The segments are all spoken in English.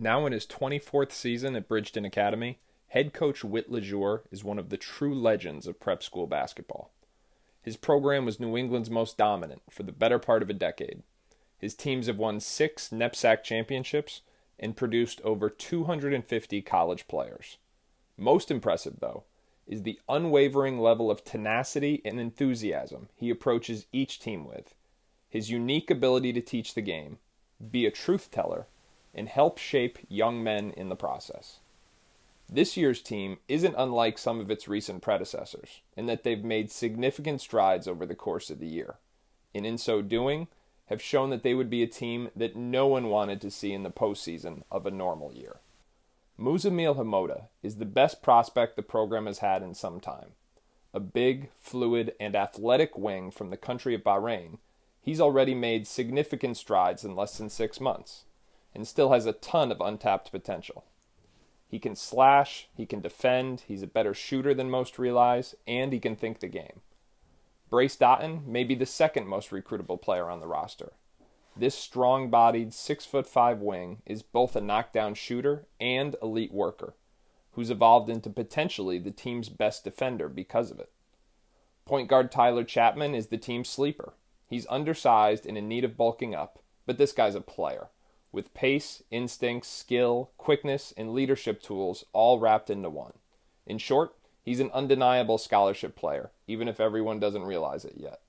Now in his 24th season at Bridgeton Academy, head coach Whit LeJour is one of the true legends of prep school basketball. His program was New England's most dominant for the better part of a decade. His teams have won six NEPSAC championships and produced over 250 college players. Most impressive, though, is the unwavering level of tenacity and enthusiasm he approaches each team with. His unique ability to teach the game, be a truth teller, and help shape young men in the process. This year's team isn't unlike some of its recent predecessors in that they've made significant strides over the course of the year, and in so doing, have shown that they would be a team that no one wanted to see in the postseason of a normal year. Muzamil Hamoda is the best prospect the program has had in some time. A big, fluid, and athletic wing from the country of Bahrain, he's already made significant strides in less than six months and still has a ton of untapped potential. He can slash, he can defend, he's a better shooter than most realize, and he can think the game. Brace Dotton may be the second most recruitable player on the roster. This strong bodied, 6'5 wing is both a knockdown shooter and elite worker, who's evolved into potentially the team's best defender because of it. Point guard Tyler Chapman is the team's sleeper. He's undersized and in need of bulking up, but this guy's a player with pace, instincts, skill, quickness, and leadership tools all wrapped into one. In short, he's an undeniable scholarship player, even if everyone doesn't realize it yet.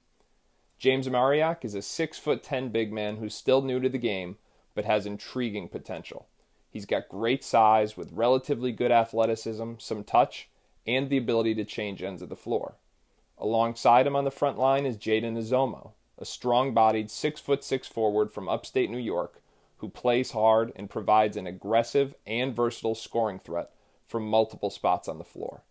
James Mariak is a 6 foot 10 big man who's still new to the game but has intriguing potential. He's got great size with relatively good athleticism, some touch, and the ability to change ends of the floor. Alongside him on the front line is Jaden Azomo, a strong-bodied 6 foot 6 forward from upstate New York who plays hard and provides an aggressive and versatile scoring threat from multiple spots on the floor.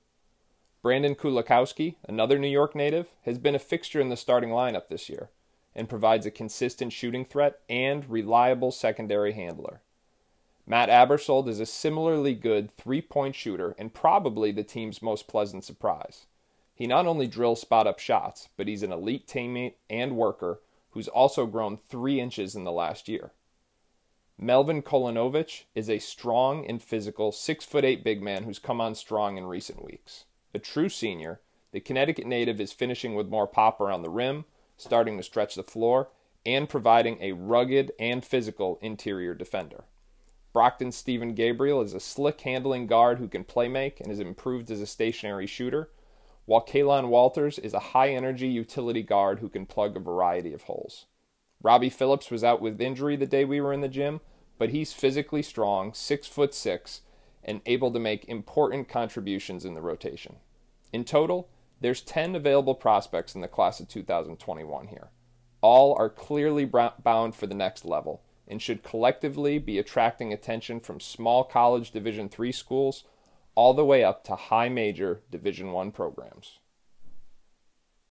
Brandon Kulikowski, another New York native, has been a fixture in the starting lineup this year and provides a consistent shooting threat and reliable secondary handler. Matt Abersold is a similarly good three point shooter and probably the team's most pleasant surprise. He not only drills spot up shots, but he's an elite teammate and worker who's also grown three inches in the last year. Melvin Kolonovich is a strong and physical 6'8 big man who's come on strong in recent weeks. A true senior, the Connecticut native is finishing with more pop around the rim, starting to stretch the floor, and providing a rugged and physical interior defender. Brockton's Stephen Gabriel is a slick handling guard who can play make and has improved as a stationary shooter, while Kalon Walters is a high energy utility guard who can plug a variety of holes. Robbie Phillips was out with injury the day we were in the gym, but he's physically strong, six foot six, and able to make important contributions in the rotation. In total, there's 10 available prospects in the class of 2021 here. All are clearly bound for the next level and should collectively be attracting attention from small college Division 3 schools all the way up to high major Division 1 programs.